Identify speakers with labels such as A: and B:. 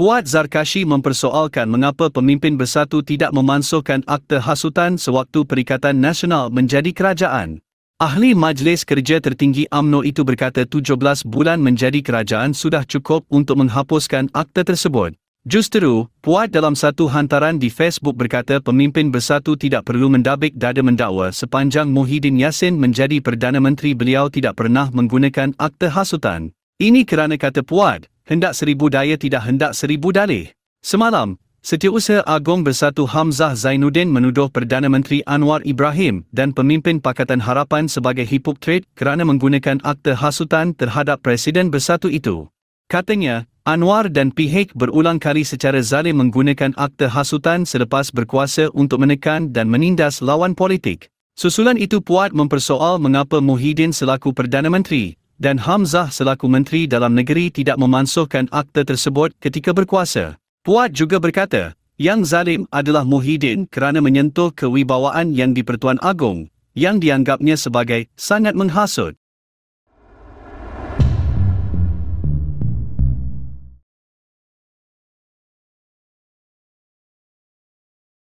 A: Puat Zarkashi mempersoalkan mengapa pemimpin bersatu tidak memansuhkan akta hasutan sewaktu Perikatan Nasional menjadi kerajaan. Ahli Majlis Kerja Tertinggi AMNO itu berkata 17 bulan menjadi kerajaan sudah cukup untuk menghapuskan akta tersebut. Justeru, Puat dalam satu hantaran di Facebook berkata pemimpin bersatu tidak perlu mendabik dada mendakwa sepanjang Muhyiddin Yassin menjadi Perdana Menteri beliau tidak pernah menggunakan akta hasutan. Ini kerana kata Puat, hendak seribu daya tidak hendak seribu dalih. Semalam, Setiausaha Agong Bersatu Hamzah Zainuddin menuduh Perdana Menteri Anwar Ibrahim dan pemimpin Pakatan Harapan sebagai hipokrit kerana menggunakan akta hasutan terhadap Presiden Bersatu itu. Katanya, Anwar dan PH berulang kali secara zalim menggunakan akta hasutan selepas berkuasa untuk menekan dan menindas lawan politik. Susulan itu puat mempersoal mengapa Muhyiddin selaku Perdana Menteri dan Hamzah selaku Menteri Dalam Negeri tidak memansuhkan akta tersebut ketika berkuasa. Puat juga berkata, yang zalim adalah Muhyiddin kerana menyentuh kewibawaan yang di-Pertuan Agong, yang dianggapnya sebagai sangat menghasut.